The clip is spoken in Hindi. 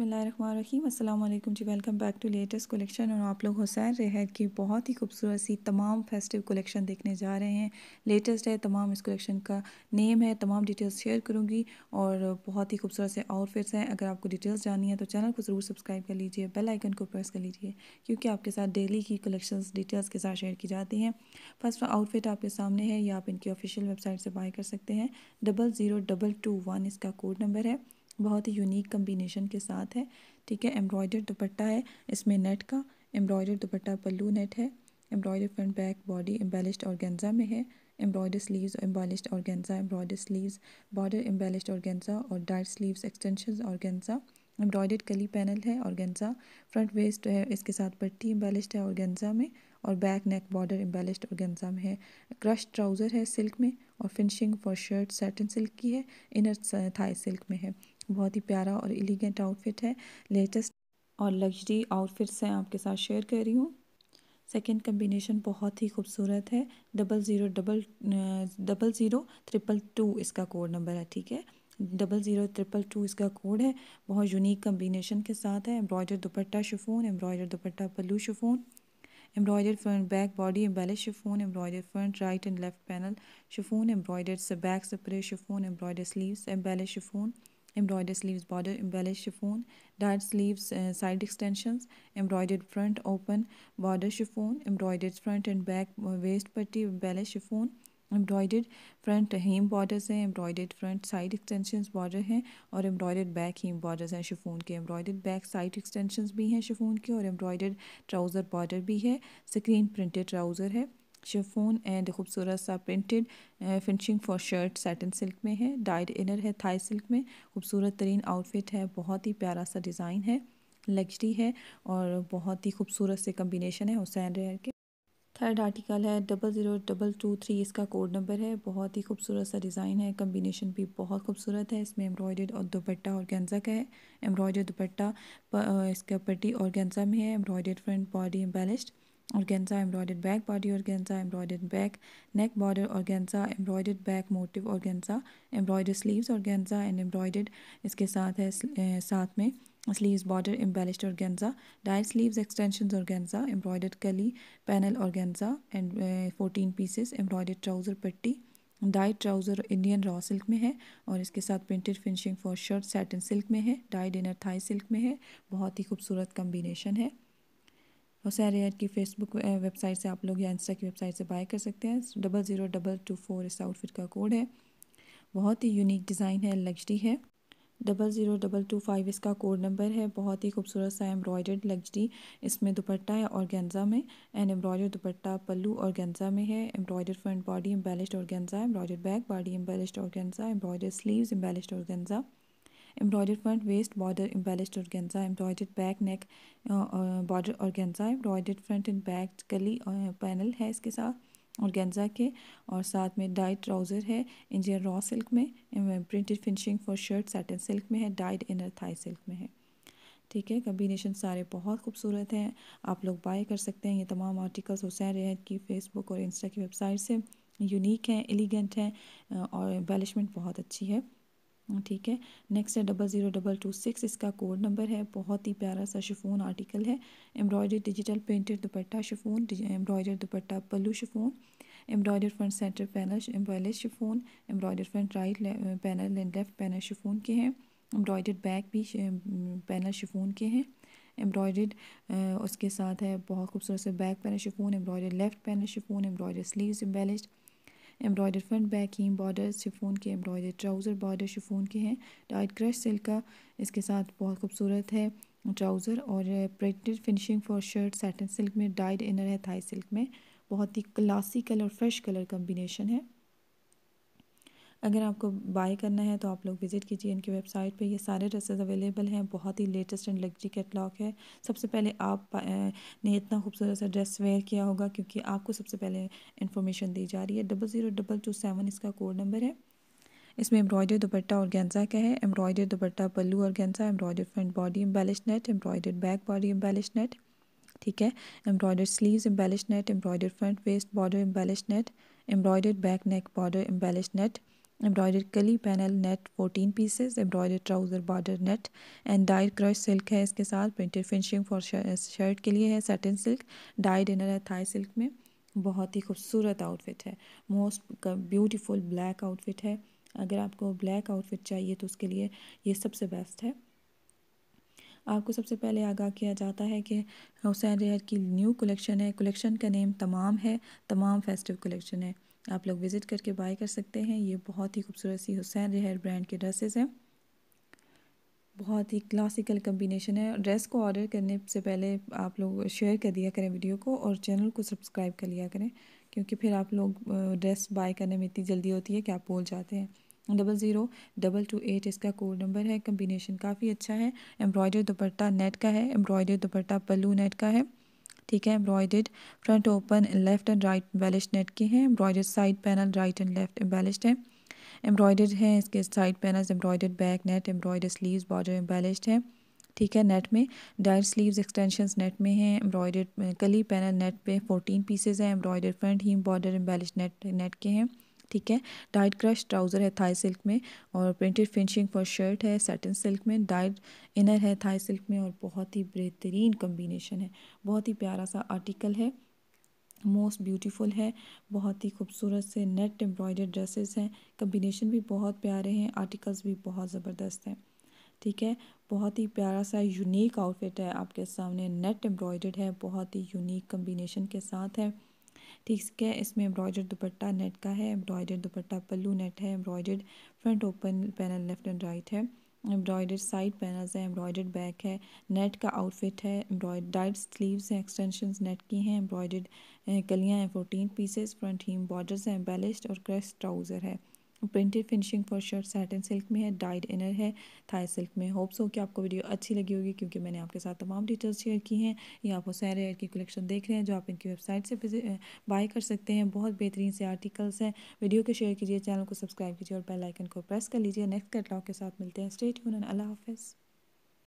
अस्सलाम वालेकुम जी welcome back to latest collection और आप लोग हुसैन रेहद की बहुत ही खूबसूरत सी तमाम फेस्टिव कलेक्शन देखने जा रहे हैं लेटेस्ट है तमाम इस कलेक्शन का नेम है तमाम डिटेल्स शेयर करूंगी और बहुत ही खूबसूरत से आउटफिट्स हैं अगर आपको डिटेल्स जाननी है तो चैनल को ज़रूर सब्सक्राइब कर लीजिए बेल आइकन को प्रेस कर लीजिए क्योंकि आपके साथ डेली की कलेक्शन डिटेल्स के साथ शेयर की जाती हैं फर्स्ट आउटफिट आपके सामने है या आप इनकी ऑफिशियल वेबसाइट से बाय कर सकते हैं double zero double two one इसका कोड नंबर है बहुत ही यूनिक कम्बिनेशन के साथ है ठीक है एम्ब्रॉयडर दुपट्टा है इसमें नेट का एम्ब्रॉयडर्ड दुपट्टा पल्लू नेट है embroider front back body embellished गेंजा में है एम्ब्रॉयडर स्लीव्स और गेंजा एम्ब्रॉयडर स्लीव्स बॉर्डर एम्बेलिश्ड गेंजा और डार्क स्लीव्स एक्सटेंशन गेंजा एम्ब्रॉयडर्ड कली पैनल है गेंजा फ्रंट वेस्ट है इसके साथ पट्टी एम्बेलिश्ड है गेंजा में और बैक नेक बॉर्डर एम्बेलिश्ड गेंजा में है क्रश ट्राउज़र है सिल्क में और finishing for shirt satin silk की है इनर थाई सिल्क में है बहुत ही प्यारा और एलिगेंट आउटफिट है लेटेस्ट और लग्जरी आउटफिट्स हैं आपके साथ शेयर कर रही हूँ सेकेंड कम्बिनेशन बहुत ही खूबसूरत है double zero double double zero triple two इसका कोड नंबर है ठीक है डबल ज़ीरो ट्रिपल टू इसका कोड है बहुत यूनिक कम्बिनेशन के साथ है embroidered dupatta chiffon embroidered dupatta pallu chiffon embroidered front back body embellished chiffon embroidered front right and left panel chiffon embroidered से बैक से प्रे chiffon embroidered sleeves embellished chiffon embroidered sleeves border embellished chiffon dyed sleeves uh, side extensions embroidered front open border chiffon embroidered front and back waist putty embellished chiffon embroidered front hem borders हैं embroidered front side extensions border हैं और एम्ब्रॉयड बैक हीम बॉर्डर्स हैं शिफोन के एम्ब्रॉयड बैक साइड एक्सटेंशंस भी हैं शिफोन के और एम्ब्रॉयड ट्राउज़र बॉर्डर भी है स्क्रीन प्रिंटेड ट्राउज़र है शेफोन एंड खूबसूरत सा printed finishing for shirt satin silk में है डाइड इनर है थाई सिल्क में खूबसूरत तरीन आउटफिट है बहुत ही प्यारा सा डिज़ाइन है लग्जरी है और बहुत ही खूबसूरत से कम्बिनेशन है हुसैन रेयर के थर्ड आर्टिकल है double zero double two three इसका कोड नंबर है बहुत ही खूबसूरत सा डिज़ाइन है कम्बिनेशन भी बहुत खूबसूरत है इसमें एम्ब्रॉयड और दुपट्टा और गेंजा का है एम्ब्रॉयड दुपट्टा इसका पट्टी और गेंजा में है embroidered front body embellished organza embroidered back body organza embroidered back neck border organza embroidered back motif organza embroidered sleeves organza and embroidered इसके साथ है साथ में sleeves border embellished organza dyed sleeves extension organza embroidered कली panel organza and fourteen pieces embroidered trouser पट्टी dyed trouser Indian raw silk में है और इसके साथ printed finishing for shirt satin silk में है डाइड इनर थाई सिल्क में है बहुत ही खूबसूरत कम्बिनेशन है और सैर एड की फेसबुक वेबसाइट से आप लोग या इंस्टा की वेबसाइट से बाय कर सकते हैं double zero double two four इस आउटफिट का कोड है बहुत ही यूनिक डिज़ाइन है लग्जरी है double zero double two five इसका कोड नंबर है बहुत ही खूबसूरत सा एम्ब्रॉयडर्ड लग्जरी इसमें दुपट्टा है गेंजा में एंड एम्ब्रॉयडर दुपट्टा पल्लू और गेंजा में है एम्ब्रॉयडर फ्रंट बॉडी एम्बेलिश्ड और गेंजा embroidered back body embellished organza embroidered sleeve embellished organza embroidered front waist border organza embroidered back neck border organza embroidered front and back कली पैनल है इसके साथ और गेंजा के और साथ में डाइड ट्राउज़र है इंडियन रॉ सिल्क में printed finishing for shirt satin silk में है डाइड इनर थाई सिल्क में है ठीक है कम्बिनेशन सारे बहुत खूबसूरत हैं आप लोग बाय कर सकते हैं ये तमाम आर्टिकल्स हुसैन रेहत की फेसबुक uh, और इंस्टा की वेबसाइट से यूनिक हैं एलिगेंट हैं और एम्बेलिशमेंट बहुत अच्छी है हाँ, ठीक है नेक्स्ट है double zero double two six इसका कोड नंबर है बहुत ही प्यारा सा शिफोन आर्टिकल है embroidered digital printed dupatta chiffon embroidered dupatta pallu chiffon embroidered front centre panel embroidered chiffon embroidered front right panel and left panel chiffon के हैं एम्ब्रॉयडर बैक भी पैनल शिफोन के हैं एम्ब्रॉयड उसके साथ है बहुत खूबसूरत से back panel chiffon embroidered left panel chiffon embroidered sleeves embellished embroider front back hem border chiffon के एम्ब्रॉयडर ट्राउज़र बॉर्डर शिफोन के हैं टाइट क्रश सिल्क का इसके साथ बहुत खूबसूरत है ट्राउज़र और printed finishing for shirt satin silk में डाइड इनर है थाई सिल्क में बहुत ही classy colour fresh colour combination है अगर आपको बाय करना है तो आप लोग विज़िट कीजिए इनकी वेबसाइट पे ये सारे ड्रेसेस अवेलेबल हैं बहुत ही लेटेस्ट एंड लग्जरी कैटलॉग है सबसे पहले आप ने इतना खूबसूरत सा ड्रेस वेयर किया होगा क्योंकि आपको सबसे पहले इन्फॉर्मेशन दी जा रही है double zero double two seven इसका कोड नंबर है इसमें एम्ब्रॉयडर दुपट्टा और गेंजा का है एम्ब्रॉयडर दुपट्टा पल्लू और गेंजा embroidered front body embellished net embroidered back body embellished net ठीक है embroider sleeves embellished net embroidered front waist border embellished net embroidered back neck border embellished net embroidered कली panel net fourteen pieces embroidered trouser border net and dyed crush silk है इसके साथ प्रिंटेड फिनिशिंग फॉर शर्ट के लिए है सेटिन सिल्क डाइड इनर है थाई सिल्क में बहुत ही खूबसूरत आउटफिट है मोस्ट ब्यूटीफुल ब्लैक आउटफिट है अगर आपको ब्लैक आउटफिट चाहिए तो उसके लिए ये सबसे बेस्ट है आपको सबसे पहले आगाह किया जाता है कि हुसैन रेहर की न्यू कलेक्शन है कलेक्शन का नेम तमाम है तमाम फेस्टिव कलेक्शन है आप लोग विज़िट करके बाय कर सकते हैं ये बहुत ही खूबसूरत सी हुसैन रहर ब्रांड के ड्रेसेस हैं बहुत ही क्लासिकल कम्बिनेशन है ड्रेस को ऑर्डर करने से पहले आप लोग शेयर कर दिया करें वीडियो को और चैनल को सब्सक्राइब कर लिया करें क्योंकि फिर आप लोग ड्रेस बाय करने में इतनी जल्दी होती है कि आप बोल जाते हैं double zero double two eight इसका कोड नंबर है कम्बिनेशन काफ़ी अच्छा है एम्ब्रॉयडर दुपट्टा नेट का है एम्ब्रॉयडरी दुपट्टा पल्लू नेट का है ठीक है embroidered front open left and right embellished net के हैं embroidered side panel right and left embellished है एम्ब्रॉयडेड है इसके side panel embroidered back net embroidered sleeve border embellished है ठीक है नेट में डायर स्लीव्स एक्सटेंशन नेट में हैं एम्ब्रॉयडेड कली पैनल नेट पे फोर्टीन पीसेज हैं embroidered front hem border embellished net net के हैं ठीक है डाइट क्रश ट्राउज़र है थाई सिल्क में और प्रिंटेड फिनिशिंग फॉर शर्ट है सेटन सिल्क में डाइट इनर है थाई सिल्क में और बहुत ही बेहतरीन कम्बिनेशन है बहुत ही प्यारा सा आर्टिकल है मोस्ट ब्यूटीफुल है बहुत ही खूबसूरत से नेट एम्ब्रॉयडर्ड ड्रेसेस हैं कम्बिनेशन भी बहुत प्यारे हैं आर्टिकल्स भी बहुत ज़बरदस्त हैं ठीक है बहुत ही प्यारा सा यूनिक आउटफिट है आपके सामने नेट एम्ब्रॉयडर्ड है बहुत ही यूनिक कम्बिनेशन के साथ है ठीक है इसमें एम्ब्रॉयडर दुपट्टा नेट का है एम्ब्रॉयडर दुपट्टा पल्लू नेट है embroider front open panel left and right है एम्ब्रॉयडर साइड पैनल्स है एम्ब्रॉयडर्ड बैक है नेट का आउटफिट है एम्ब्रॉयड डाइट स्लीव्स हैं एक्सटेंशन नेट की हैं एम्ब्रॉयडर्ड eh, कलियाँ हैं fourteen pieces front hem borders हैं बेलिस्ट और क्रेस्ट ट्राउज़र है printed finishing for shirt satin silk में है डाइड इनर है थाई सिल्क में होप्स हो कि आपको वीडियो अच्छी लगी होगी क्योंकि मैंने आपके साथ तमाम डिटेल्स शेयर की हैं ये आप सैर एयर की कलेक्शन देख रहे हैं जो आप इनकी वेबसाइट से बाय कर सकते हैं बहुत बेहतरीन से आर्टिकल्स हैं वीडियो को शेयर कीजिए चैनल को सब्सक्राइब कीजिए और बेलाइकन को प्रेस कर लीजिए नेक्स्ट कैटलॉग के साथ मिलते हैं स्टेट यून अल्लाह हाफिज़